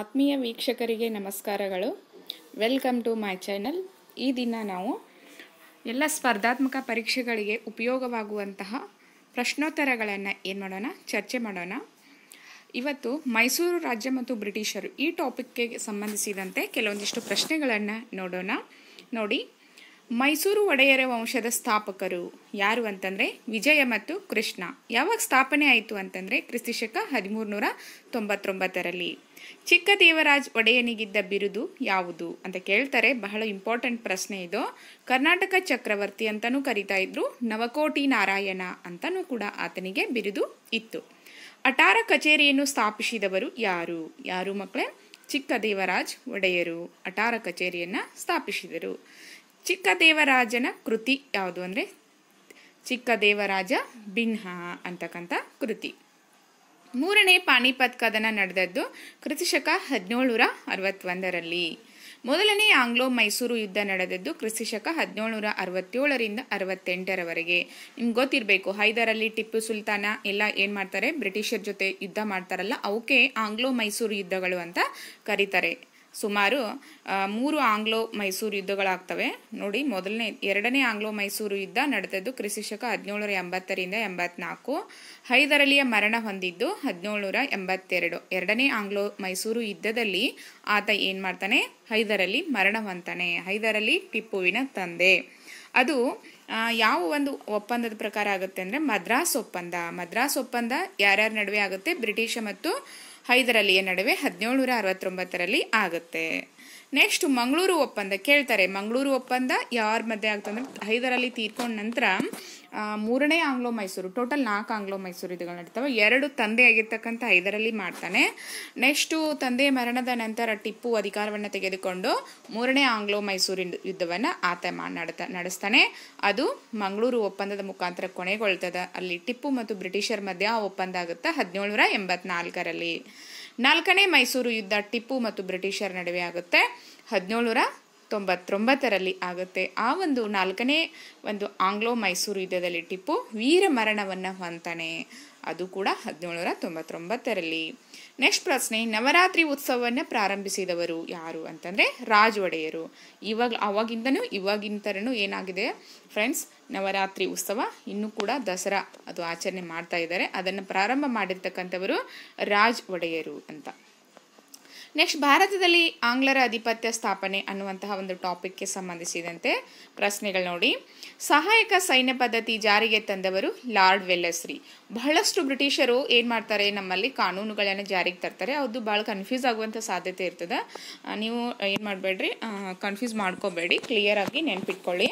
ಆತ್ಮೀಯ ವೀಕ್ಷಕರಿಗೆ ನಮಸ್ಕಾರಗಳು ವೆಲ್ಕಮ್ ಟು ಮೈ ಚಾನಲ್ ಈ ದಿನ ನಾವು ಎಲ್ಲ ಸ್ಪರ್ಧಾತ್ಮಕ ಪರೀಕ್ಷೆಗಳಿಗೆ ಉಪಯೋಗವಾಗುವಂತಹ ಪ್ರಶ್ನೋತ್ತರಗಳನ್ನು ಏನು ಮಾಡೋಣ ಚರ್ಚೆ ಮಾಡೋಣ ಇವತ್ತು ಮೈಸೂರು ರಾಜ್ಯ ಮತ್ತು ಬ್ರಿಟಿಷರು ಈ ಟಾಪಿಕ್ಗೆ ಸಂಬಂಧಿಸಿದಂತೆ ಕೆಲವೊಂದಿಷ್ಟು ಪ್ರಶ್ನೆಗಳನ್ನು ನೋಡೋಣ ನೋಡಿ ಮೈಸೂರು ಒಡೆಯರ ವಂಶದ ಸ್ಥಾಪಕರು ಯಾರು ಅಂತಂದರೆ ವಿಜಯ ಮತ್ತು ಕೃಷ್ಣ ಯಾವಾಗ ಸ್ಥಾಪನೆ ಆಯಿತು ಅಂತಂದರೆ ಕ್ರಿಸ್ತಿಶಕ ಹದಿಮೂರು ನೂರ ತೊಂಬತ್ತೊಂಬತ್ತರಲ್ಲಿ ಚಿಕ್ಕ ದೇವರಾಜ್ ಒಡೆಯನಿಗಿದ್ದ ಬಿರುದು ಯಾವುದು ಅಂತ ಕೇಳ್ತಾರೆ ಬಹಳ ಇಂಪಾರ್ಟೆಂಟ್ ಪ್ರಶ್ನೆ ಇದು ಕರ್ನಾಟಕ ಚಕ್ರವರ್ತಿ ಅಂತಲೂ ಕರಿತಾ ಇದ್ರು ನವಕೋಟಿ ನಾರಾಯಣ ಅಂತಲೂ ಕೂಡ ಆತನಿಗೆ ಬಿರುದು ಇತ್ತು ಅಟಾರ ಕಚೇರಿಯನ್ನು ಸ್ಥಾಪಿಸಿದವರು ಯಾರು ಯಾರು ಮಕ್ಕಳೇ ಚಿಕ್ಕ ದೇವರಾಜ್ ಒಡೆಯರು ಅಟಾರ ಕಚೇರಿಯನ್ನು ಸ್ಥಾಪಿಸಿದರು ಚಿಕ್ಕ ದೇವರಾಜನ ಕೃತಿ ಯಾವುದು ಅಂದರೆ ಚಿಕ್ಕ ದೇವರಾಜ ಬಿನ್ಹ ಅಂತಕ್ಕಂಥ ಕೃತಿ ಮೂರನೇ ಪಾಣಿಪತ್ ಕದನ ನಡೆದದ್ದು ಕ್ರಿಸ್ತಶಕ ಹದಿನೇಳುನೂರ ಅರವತ್ತೊಂದರಲ್ಲಿ ಮೊದಲನೇ ಆಂಗ್ಲೋ ಮೈಸೂರು ಯುದ್ಧ ನಡೆದದ್ದು ಕ್ರಿಸ್ತಶಕ ಹದಿನೇಳುನೂರ ಅರವತ್ತೇಳರಿಂದ ಅರವತ್ತೆಂಟರವರೆಗೆ ನಿಮ್ಗೆ ಗೊತ್ತಿರಬೇಕು ಹೈದರಲ್ಲಿ ಟಿಪ್ಪು ಸುಲ್ತಾನ ಎಲ್ಲ ಏನು ಮಾಡ್ತಾರೆ ಬ್ರಿಟಿಷರ್ ಜೊತೆ ಯುದ್ಧ ಮಾಡ್ತಾರಲ್ಲ ಅವಕ್ಕೆ ಆಂಗ್ಲೋ ಮೈಸೂರು ಯುದ್ಧಗಳು ಅಂತ ಕರೀತಾರೆ ಸುಮಾರು ಮೂರು ಆಂಗ್ಲೋ ಮೈಸೂರು ಯುದ್ಧಗಳಾಗ್ತವೆ ನೋಡಿ ಮೊದಲನೇ ಎರಡನೇ ಆಂಗ್ಲೋ ಮೈಸೂರು ಯುದ್ಧ ನಡೆದದ್ದು ಕ್ರಿಶಕ ಹದಿನೇಳನೂರ ಎಂಬತ್ತರಿಂದ ಎಂಬತ್ನಾಲ್ಕು ಹೈದರಲಿಯ ಮರಣ ಹೊಂದಿದ್ದು ಹದಿನೇಳುನೂರ ಎಂಬತ್ತೆರಡು ಎರಡನೇ ಆಂಗ್ಲೋ ಮೈಸೂರು ಯುದ್ಧದಲ್ಲಿ ಆತ ಏನು ಮಾಡ್ತಾನೆ ಹೈದರಲಿ ಮರಣ ಹೊಂತಾನೆ ಹೈದರಲಿ ಟಿಪ್ಪುವಿನ ತಂದೆ ಅದು ಯಾವ ಒಂದು ಒಪ್ಪಂದದ ಪ್ರಕಾರ ಆಗುತ್ತೆ ಅಂದರೆ ಮದ್ರಾಸ್ ಒಪ್ಪಂದ ಮದ್ರಾಸ್ ಒಪ್ಪಂದ ಯಾರ್ಯಾರ ನಡುವೆ ಆಗುತ್ತೆ ಬ್ರಿಟಿಷ ಮತ್ತು ಹೈದರಲಿಯ ನಡುವೆ ಹದಿನೇಳುನೂರ ಅರವತ್ತೊಂಬತ್ತರಲ್ಲಿ ಆಗುತ್ತೆ ನೆಕ್ಸ್ಟ್ ಮಂಗಳೂರು ಒಪ್ಪಂದ ಕೇಳ್ತಾರೆ ಮಂಗಳೂರು ಒಪ್ಪಂದ ಯಾರ ಮಧ್ಯೆ ಆಗ್ತದೆ ಅಂದರೆ ಐದರಲ್ಲಿ ತೀರ್ಕೊಂಡ ನಂತರ ಮೂರನೇ ಆಂಗ್ಲೋ ಮೈಸೂರು ಟೋಟಲ್ ನಾಲ್ಕು ಆಂಗ್ಲೋ ಮೈಸೂರು ಇದುಗಳು ನಡೀತವೆ ಎರಡು ತಂದೆ ಆಗಿರ್ತಕ್ಕಂಥ ಐದರಲ್ಲಿ ಮಾಡ್ತಾನೆ ನೆಕ್ಸ್ಟು ತಂದೆ ಮರಣದ ನಂತರ ಟಿಪ್ಪು ಅಧಿಕಾರವನ್ನು ತೆಗೆದುಕೊಂಡು ಮೂರನೇ ಆಂಗ್ಲೋ ಮೈಸೂರಿನ ಯುದ್ಧವನ್ನು ಆತ ನಡ್ತಾ ನಡೆಸ್ತಾನೆ ಅದು ಮಂಗಳೂರು ಒಪ್ಪಂದದ ಮುಖಾಂತರ ಕೊನೆಗೊಳ್ತದೆ ಅಲ್ಲಿ ಟಿಪ್ಪು ಮತ್ತು ಬ್ರಿಟಿಷರ ಮಧ್ಯೆ ಆ ಒಪ್ಪಂದ ಆಗುತ್ತೆ ನೂರ ಎಂಬತ್ನಾಲ್ಕರಲ್ಲಿ ನಾಲ್ಕನೇ ಮೈಸೂರು ಯುದ್ಧ ಟಿಪ್ಪು ಮತ್ತು ಬ್ರಿಟಿಷರ ನಡುವೆ ಆಗುತ್ತೆ ಹದಿನೇಳನೂರ ತೊಂಬತ್ತೊಂಬತ್ತರಲ್ಲಿ ಆಗುತ್ತೆ ಆ ಒಂದು ನಾಲ್ಕನೇ ಒಂದು ಆಂಗ್ಲೋ ಮೈಸೂರು ಯುದ್ಧದಲ್ಲಿ ಟಿಪ್ಪು ವೀರ ಮರಣವನ್ನು ಹೊಂತಾನೆ ಅದು ಕೂಡ ಹದಿನೇಳುನೂರ ತೊಂಬತ್ತೊಂಬತ್ತರಲ್ಲಿ ನೆಕ್ಸ್ಟ್ ಪ್ರಶ್ನೆ ನವರಾತ್ರಿ ಉತ್ಸವವನ್ನು ಪ್ರಾರಂಭಿಸಿದವರು ಯಾರು ಅಂತಂದರೆ ರಾಜ್ ಒಡೆಯರು ಇವಾಗ ಅವಾಗಿಂದನೂ ಇವಾಗಿಂದರೂ ಏನಾಗಿದೆ ಫ್ರೆಂಡ್ಸ್ ನವರಾತ್ರಿ ಉತ್ಸವ ಇನ್ನೂ ಕೂಡ ದಸರಾ ಅದು ಆಚರಣೆ ಮಾಡ್ತಾ ಇದ್ದಾರೆ ಅದನ್ನು ಪ್ರಾರಂಭ ಮಾಡಿರ್ತಕ್ಕಂಥವರು ರಾಜ್ ಒಡೆಯರು ಅಂತ ನೆಕ್ಸ್ಟ್ ಭಾರತದಲ್ಲಿ ಆಂಗ್ಲರ ಆಧಿಪತ್ಯ ಸ್ಥಾಪನೆ ಅನ್ನುವಂತಹ ಒಂದು ಟಾಪಿಕ್ಗೆ ಸಂಬಂಧಿಸಿದಂತೆ ಪ್ರಶ್ನೆಗಳು ನೋಡಿ ಸಹಾಯಕ ಸೈನ್ಯ ಪದ್ಧತಿ ಜಾರಿಗೆ ತಂದವರು ಲಾರ್ಡ್ ವೆಲ್ಲಸ್ರಿ ಬಹಳಷ್ಟು ಬ್ರಿಟಿಷರು ಏನು ಮಾಡ್ತಾರೆ ನಮ್ಮಲ್ಲಿ ಕಾನೂನುಗಳನ್ನು ಜಾರಿಗೆ ತರ್ತಾರೆ ಅದು ಭಾಳ ಕನ್ಫ್ಯೂಸ್ ಆಗುವಂಥ ಸಾಧ್ಯತೆ ಇರ್ತದೆ ನೀವು ಏನು ಮಾಡಬೇಡ್ರಿ ಕನ್ಫ್ಯೂಸ್ ಮಾಡ್ಕೋಬೇಡಿ ಕ್ಲಿಯರಾಗಿ ನೆನಪಿಟ್ಕೊಳ್ಳಿ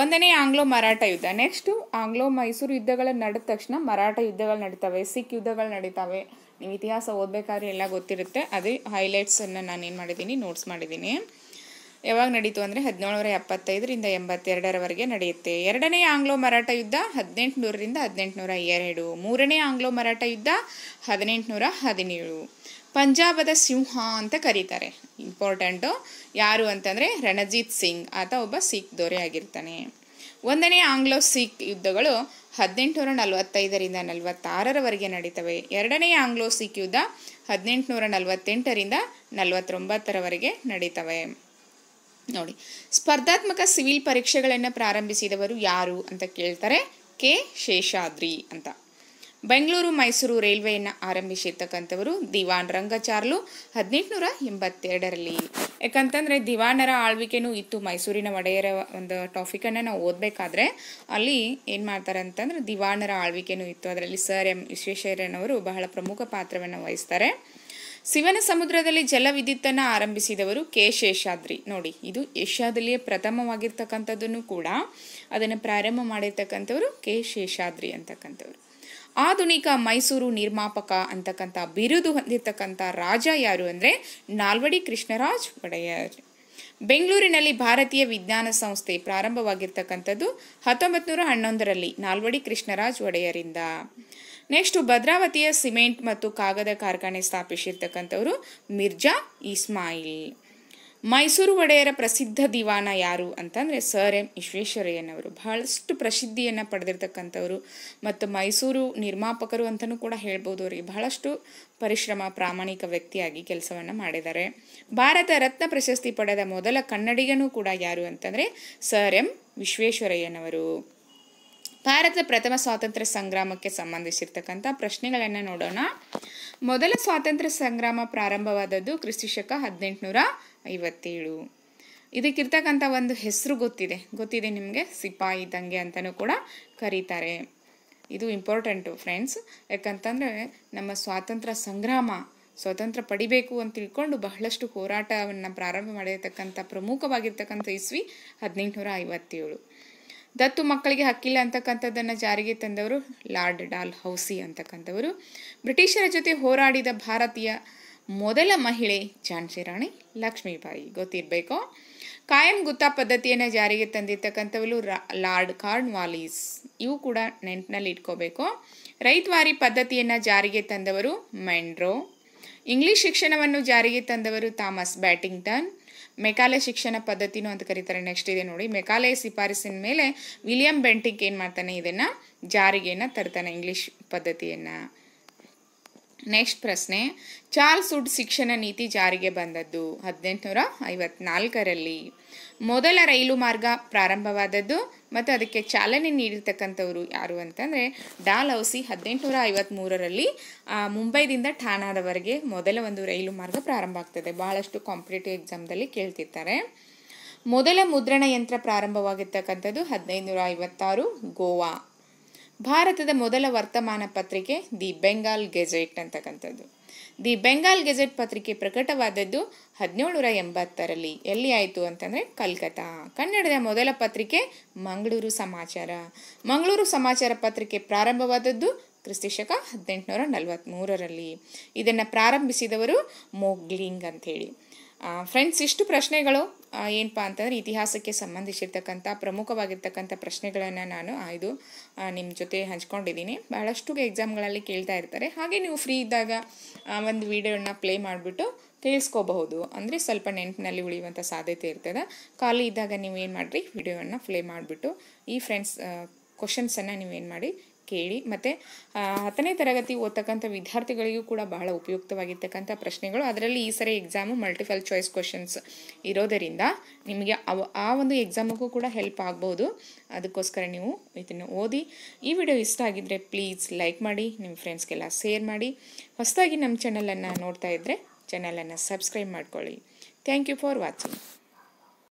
ಒಂದನೇ ಆಂಗ್ಲೋ ಮರಾಠ ಯುದ್ಧ ನೆಕ್ಸ್ಟು ಆಂಗ್ಲೋ ಮೈಸೂರು ಯುದ್ಧಗಳ ನಡೆದ ತಕ್ಷಣ ಮರಾಠ ಯುದ್ಧಗಳು ನಡೀತವೆ ಸಿಖ್ ಯುದ್ಧಗಳು ನಡೀತಾವೆ ನೀವು ಇತಿಹಾಸ ಓದಬೇಕಾದ್ರೆ ಎಲ್ಲ ಗೊತ್ತಿರುತ್ತೆ ಅದೇ ಹೈಲೈಟ್ಸನ್ನು ನಾನು ಏನು ಮಾಡಿದ್ದೀನಿ ನೋಟ್ಸ್ ಮಾಡಿದ್ದೀನಿ ಯಾವಾಗ ನಡೀತು ಅಂದರೆ ಹದಿನೇಳುನೂರ ಎಪ್ಪತ್ತೈದರಿಂದ ಎಂಬತ್ತೆರಡರವರೆಗೆ ನಡೆಯುತ್ತೆ ಎರಡನೇ ಆಂಗ್ಲೋ ಮರಾಠ ಯುದ್ಧ ಹದಿನೆಂಟುನೂರರಿಂದ ಹದಿನೆಂಟುನೂರ ಎರಡು ಮೂರನೇ ಆಂಗ್ಲೋ ಮರಾಠ ಯುದ್ಧ ಹದಿನೆಂಟುನೂರ ಹದಿನೇಳು ಪಂಜಾಬದ ಸಿಂಹ ಅಂತ ಕರೀತಾರೆ ಇಂಪಾರ್ಟೆಂಟು ಯಾರು ಅಂತಂದರೆ ರಣಜಿತ್ ಸಿಂಗ್ ಆತ ಒಬ್ಬ ಸಿಖ್ ದೊರೆ ಆಗಿರ್ತಾನೆ ಒಂದನೇ ಆಂಗ್ಲೋ ಸಿಖ್ ಯುದ್ಧಗಳು ಹದಿನೆಂಟುನೂರ ನಲವತ್ತೈದರಿಂದ ನಲವತ್ತಾರರವರೆಗೆ ನಡೀತವೆ ಎರಡನೇ ಆಂಗ್ಲೋ ಸಿಖ್ ಯುದ್ಧ ಹದಿನೆಂಟುನೂರ ನಲವತ್ತೆಂಟರಿಂದ ನಲವತ್ತೊಂಬತ್ತರವರೆಗೆ ನಡೀತವೆ ನೋಡಿ ಸ್ಪರ್ಧಾತ್ಮಕ ಸಿವಿಲ್ ಪರೀಕ್ಷೆಗಳನ್ನು ಪ್ರಾರಂಭಿಸಿದವರು ಯಾರು ಅಂತ ಕೇಳ್ತಾರೆ ಕೆ ಶೇಷಾದ್ರಿ ಅಂತ ಬೆಂಗಳೂರು ಮೈಸೂರು ರೈಲ್ವೆಯನ್ನು ಆರಂಭಿಸಿರ್ತಕ್ಕಂಥವರು ದಿವಾನ್ ರಂಗಚಾರ್ಲು ಹದಿನೆಂಟುನೂರ ಎಂಬತ್ತೆರಡರಲ್ಲಿ ಯಾಕಂತಂದರೆ ದಿವಾನರ ಆಳ್ವಿಕೆನೂ ಇತ್ತು ಮೈಸೂರಿನ ಒಡೆಯರ ಒಂದು ಟಾಪಿಕನ್ನು ನಾವು ಓದಬೇಕಾದ್ರೆ ಅಲ್ಲಿ ಏನು ಮಾಡ್ತಾರೆ ಅಂತಂದರೆ ದಿವಾನರ ಆಳ್ವಿಕೆನೂ ಇತ್ತು ಅದರಲ್ಲಿ ಸರ್ ಎಂ ವಿಶ್ವೇಶ್ವರಯ್ಯನವರು ಬಹಳ ಪ್ರಮುಖ ಪಾತ್ರವನ್ನು ವಹಿಸ್ತಾರೆ ಶಿವನ ಸಮುದ್ರದಲ್ಲಿ ಜಲವಿದ್ಯುತ್ತನ್ನು ಆರಂಭಿಸಿದವರು ಕೆ ಶೇಷಾದ್ರಿ ನೋಡಿ ಇದು ಏಷ್ಯಾದಲ್ಲಿಯೇ ಪ್ರಥಮವಾಗಿರ್ತಕ್ಕಂಥದ್ದನ್ನು ಕೂಡ ಅದನ್ನು ಪ್ರಾರಂಭ ಮಾಡಿರ್ತಕ್ಕಂಥವರು ಕೆ ಶೇಷಾದ್ರಿ ಅಂತಕ್ಕಂಥವ್ರು ಆಧುನಿಕ ಮೈಸೂರು ನಿರ್ಮಾಪಕ ಅಂತಕ್ಕಂಥ ಬಿರುದು ಹೊಂದಿರ್ತಕ್ಕಂಥ ರಾಜ ಯಾರು ಅಂದರೆ ನಾಲ್ವಡಿ ಕೃಷ್ಣರಾಜ್ ಒಡೆಯರ್ ಬೆಂಗಳೂರಿನಲ್ಲಿ ಭಾರತೀಯ ವಿಜ್ಞಾನ ಸಂಸ್ಥೆ ಪ್ರಾರಂಭವಾಗಿರ್ತಕ್ಕಂಥದ್ದು ಹತ್ತೊಂಬತ್ತು ನೂರ ಹನ್ನೊಂದರಲ್ಲಿ ನಾಲ್ವಡಿ ಕೃಷ್ಣರಾಜ್ ಒಡೆಯರಿಂದ ನೆಕ್ಸ್ಟು ಭದ್ರಾವತಿಯ ಸಿಮೆಂಟ್ ಮತ್ತು ಕಾಗದ ಕಾರ್ಖಾನೆ ಸ್ಥಾಪಿಸಿರ್ತಕ್ಕಂಥವರು ಮಿರ್ಜಾ ಇಸ್ಮಾಯಿಲ್ ಮೈಸೂರು ಒಡೆಯರ ಪ್ರಸಿದ್ಧ ದಿವಾನ ಯಾರು ಅಂತಂದರೆ ಸರ್ ಎಂ ವಿಶ್ವೇಶ್ವರಯ್ಯನವರು ಬಹಳಷ್ಟು ಪ್ರಸಿದ್ಧಿಯನ್ನು ಪಡೆದಿರ್ತಕ್ಕಂಥವರು ಮತ್ತು ಮೈಸೂರು ನಿರ್ಮಾಪಕರು ಅಂತಲೂ ಕೂಡ ಹೇಳ್ಬೋದು ಅವರಿಗೆ ಬಹಳಷ್ಟು ಪರಿಶ್ರಮ ಪ್ರಾಮಾಣಿಕ ವ್ಯಕ್ತಿಯಾಗಿ ಕೆಲಸವನ್ನು ಮಾಡಿದ್ದಾರೆ ಭಾರತ ರತ್ನ ಪ್ರಶಸ್ತಿ ಪಡೆದ ಮೊದಲ ಕನ್ನಡಿಗನೂ ಕೂಡ ಯಾರು ಅಂತಂದರೆ ಸರ್ ಎಂ ವಿಶ್ವೇಶ್ವರಯ್ಯನವರು ಭಾರತದ ಪ್ರಥಮ ಸ್ವಾತಂತ್ರ್ಯ ಸಂಗ್ರಾಮಕ್ಕೆ ಸಂಬಂಧಿಸಿರ್ತಕ್ಕಂಥ ಪ್ರಶ್ನೆಗಳನ್ನು ನೋಡೋಣ ಮೊದಲ ಸ್ವಾತಂತ್ರ್ಯ ಸಂಗ್ರಾಮ ಪ್ರಾರಂಭವಾದದ್ದು ಕ್ರಿಸ್ತಿಶಕ ಹದಿನೆಂಟುನೂರ ಐವತ್ತೇಳು ಇದಕ್ಕಿರ್ತಕ್ಕಂಥ ಒಂದು ಹೆಸರು ಗೊತ್ತಿದೆ ಗೊತ್ತಿದೆ ನಿಮಗೆ ಸಿಪಾಯಿ ದಂಗೆ ಅಂತಲೂ ಕೂಡ ಕರೀತಾರೆ ಇದು ಇಂಪಾರ್ಟೆಂಟು ಫ್ರೆಂಡ್ಸ್ ಯಾಕಂತಂದರೆ ನಮ್ಮ ಸ್ವಾತಂತ್ರ್ಯ ಸಂಗ್ರಾಮ ಸ್ವಾತಂತ್ರ್ಯ ಪಡಿಬೇಕು ಅಂತ ತಿಳ್ಕೊಂಡು ಬಹಳಷ್ಟು ಹೋರಾಟವನ್ನು ಪ್ರಾರಂಭ ಮಾಡಿರ್ತಕ್ಕಂಥ ಪ್ರಮುಖವಾಗಿರ್ತಕ್ಕಂಥ ಇಸ್ವಿ ಹದಿನೆಂಟುನೂರ ಐವತ್ತೇಳು ದತ್ತು ಮಕ್ಕಳಿಗೆ ಹಕ್ಕಿಲ್ಲ ಅಂತಕ್ಕಂಥದ್ದನ್ನು ಜಾರಿಗೆ ತಂದವರು ಲಾರ್ಡ್ ಡಾಲ್ ಹೌಸಿ ಅಂತಕ್ಕಂಥವರು ಬ್ರಿಟಿಷರ ಜೊತೆ ಹೋರಾಡಿದ ಭಾರತೀಯ ಮೊದಲ ಮಹಿಳೆ ಝಾನ್ಸಿ ರಾಣಿ ಲಕ್ಷ್ಮೀಬಾಯಿ ಗೊತ್ತಿರಬೇಕು ಕಾಯಂ ಗುತ್ತಾ ಪದ್ಧತಿಯನ್ನು ಜಾರಿಗೆ ತಂದಿರ್ತಕ್ಕಂಥವಳು ಲಾರ್ಡ್ ಕಾರ್ನ್ ವಾಲೀಸ್ ಇವು ಕೂಡ ನೆಂಟಿನಲ್ಲಿ ಇಟ್ಕೋಬೇಕು ರೈತವಾರಿ ಪದ್ಧತಿಯನ್ನು ಜಾರಿಗೆ ತಂದವರು ಮೆಂಡ್ರೋ ಇಂಗ್ಲಿಷ್ ಶಿಕ್ಷಣವನ್ನು ಜಾರಿಗೆ ತಂದವರು ಥಾಮಸ್ ಬ್ಯಾಟಿಂಗ್ಟನ್ ಮೆಕಾಲೆ ಶಿಕ್ಷಣ ಪದ್ಧತಿನೂ ಅಂತ ಕರೀತಾರೆ ನೆಕ್ಸ್ಟ್ ಇದೆ ನೋಡಿ ಮೆಕಾಲೆ ಶಿಫಾರಸಿನ ಮೇಲೆ ವಿಲಿಯಂ ಬೆಂಟಿಕ್ ಏನು ಮಾಡ್ತಾನೆ ಇದನ್ನು ಜಾರಿಗೆಯನ್ನು ತರ್ತಾನೆ ಇಂಗ್ಲಿಷ್ ಪದ್ಧತಿಯನ್ನು ನೆಕ್ಸ್ಟ್ ಪ್ರಶ್ನೆ ಚಾರ್ಲ್ಸ್ ವುಡ್ ಶಿಕ್ಷಣ ನೀತಿ ಜಾರಿಗೆ ಬಂದದ್ದು ಹದಿನೆಂಟುನೂರ ಐವತ್ನಾಲ್ಕರಲ್ಲಿ ಮೊದಲ ರೈಲು ಮಾರ್ಗ ಪ್ರಾರಂಭವಾದದ್ದು ಮತ್ತು ಅದಕ್ಕೆ ಚಾಲನೆ ನೀಡಿರ್ತಕ್ಕಂಥವ್ರು ಯಾರು ಅಂತಂದರೆ ಡಾಲ್ ಹೌಸಿ ಹದಿನೆಂಟುನೂರ ಐವತ್ತ್ಮೂರರಲ್ಲಿ ಮುಂಬೈದಿಂದ ಠಾಣಾದವರೆಗೆ ಮೊದಲ ಒಂದು ರೈಲು ಮಾರ್ಗ ಪ್ರಾರಂಭ ಆಗ್ತದೆ ಬಹಳಷ್ಟು ಕಾಂಪಿಟೇಟಿವ್ ಎಕ್ಸಾಮ್ದಲ್ಲಿ ಕೇಳ್ತಿರ್ತಾರೆ ಮೊದಲ ಮುದ್ರಣ ಯಂತ್ರ ಪ್ರಾರಂಭವಾಗಿರ್ತಕ್ಕಂಥದ್ದು ಹದಿನೈದುನೂರ ಐವತ್ತಾರು ಗೋವಾ ಭಾರತದ ಮೊದಲ ವರ್ತಮಾನ ಪತ್ರಿಕೆ ದಿ ಬೆಂಗಾಲ್ ಗೆಜೆಟ್ ಅಂತಕ್ಕಂಥದ್ದು ದಿ ಬೆಂಗಾಲ್ ಗೆಜೆಟ್ ಪತ್ರಿಕೆ ಪ್ರಕಟವಾದದ್ದು ಹದಿನೇಳುನೂರ ಎಂಬತ್ತರಲ್ಲಿ ಎಲ್ಲಿ ಆಯಿತು ಅಂತಂದರೆ ಕಲ್ಕತ್ತಾ ಕನ್ನಡದ ಮೊದಲ ಪತ್ರಿಕೆ ಮಂಗಳೂರು ಸಮಾಚಾರ ಮಂಗಳೂರು ಸಮಾಚಾರ ಪತ್ರಿಕೆ ಪ್ರಾರಂಭವಾದದ್ದು ಕ್ರಿಸ್ತಿಶಕ ಹದಿನೆಂಟುನೂರ ನಲವತ್ತ್ಮೂರರಲ್ಲಿ ಇದನ್ನು ಪ್ರಾರಂಭಿಸಿದವರು ಮೋಗ್ಲಿಂಗ್ ಅಂಥೇಳಿ ಫ್ರೆಂಡ್ಸ್ ಇಷ್ಟು ಪ್ರಶ್ನೆಗಳು ಏನಪ್ಪ ಅಂತಂದರೆ ಇತಿಹಾಸಕ್ಕೆ ಸಂಬಂಧಿಸಿರ್ತಕ್ಕಂಥ ಪ್ರಮುಖವಾಗಿರ್ತಕ್ಕಂಥ ಪ್ರಶ್ನೆಗಳನ್ನು ನಾನು ಇದು ನಿಮ್ಮ ಜೊತೆ ಹಂಚ್ಕೊಂಡಿದ್ದೀನಿ ಬಹಳಷ್ಟು ಎಕ್ಸಾಮ್ಗಳಲ್ಲಿ ಕೇಳ್ತಾ ಇರ್ತಾರೆ ಹಾಗೆ ನೀವು ಫ್ರೀ ಇದ್ದಾಗ ಒಂದು ವಿಡಿಯೋನ ಪ್ಲೇ ಮಾಡಿಬಿಟ್ಟು ಕೇಳಿಸ್ಕೋಬಹುದು ಅಂದರೆ ಸ್ವಲ್ಪ ನೆನಪಿನಲ್ಲಿ ಉಳಿಯುವಂಥ ಸಾಧ್ಯತೆ ಇರ್ತದೆ ಖಾಲಿ ಇದ್ದಾಗ ನೀವು ಏನು ಮಾಡಿರಿ ವಿಡಿಯೋವನ್ನು ಪ್ಲೇ ಮಾಡಿಬಿಟ್ಟು ಈ ಫ್ರೆಂಡ್ಸ್ ಕ್ವಶನ್ಸನ್ನು ನೀವೇನು ಮಾಡಿ ಕೇಳಿ ಮತ್ತು ಹತ್ತನೇ ತರಗತಿ ಓದ್ತಕ್ಕಂಥ ವಿದ್ಯಾರ್ಥಿಗಳಿಗೂ ಕೂಡ ಬಹಳ ಉಪಯುಕ್ತವಾಗಿರ್ತಕ್ಕಂಥ ಪ್ರಶ್ನೆಗಳು ಅದರಲ್ಲಿ ಈ ಸರಿ ಎಕ್ಸಾಮು ಮಲ್ಟಿಪಲ್ ಚಾಯ್ಸ್ ಕ್ವಶನ್ಸ್ ಇರೋದರಿಂದ ನಿಮಗೆ ಅವ ಆ ಒಂದು ಎಕ್ಸಾಮಿಗೂ ಕೂಡ ಹೆಲ್ಪ್ ಆಗ್ಬೋದು ಅದಕ್ಕೋಸ್ಕರ ನೀವು ಇದನ್ನು ಓದಿ ಈ ವಿಡಿಯೋ ಇಷ್ಟ ಆಗಿದ್ದರೆ ಪ್ಲೀಸ್ ಲೈಕ್ ಮಾಡಿ ನಿಮ್ಮ ಫ್ರೆಂಡ್ಸ್ಗೆಲ್ಲ ಶೇರ್ ಮಾಡಿ ಹೊಸದಾಗಿ ನಮ್ಮ ಚಾನಲನ್ನು ನೋಡ್ತಾ ಇದ್ದರೆ ಚಾನಲನ್ನು ಸಬ್ಸ್ಕ್ರೈಬ್ ಮಾಡ್ಕೊಳ್ಳಿ ಥ್ಯಾಂಕ್ ಯು ಫಾರ್ ವಾಚಿಂಗ್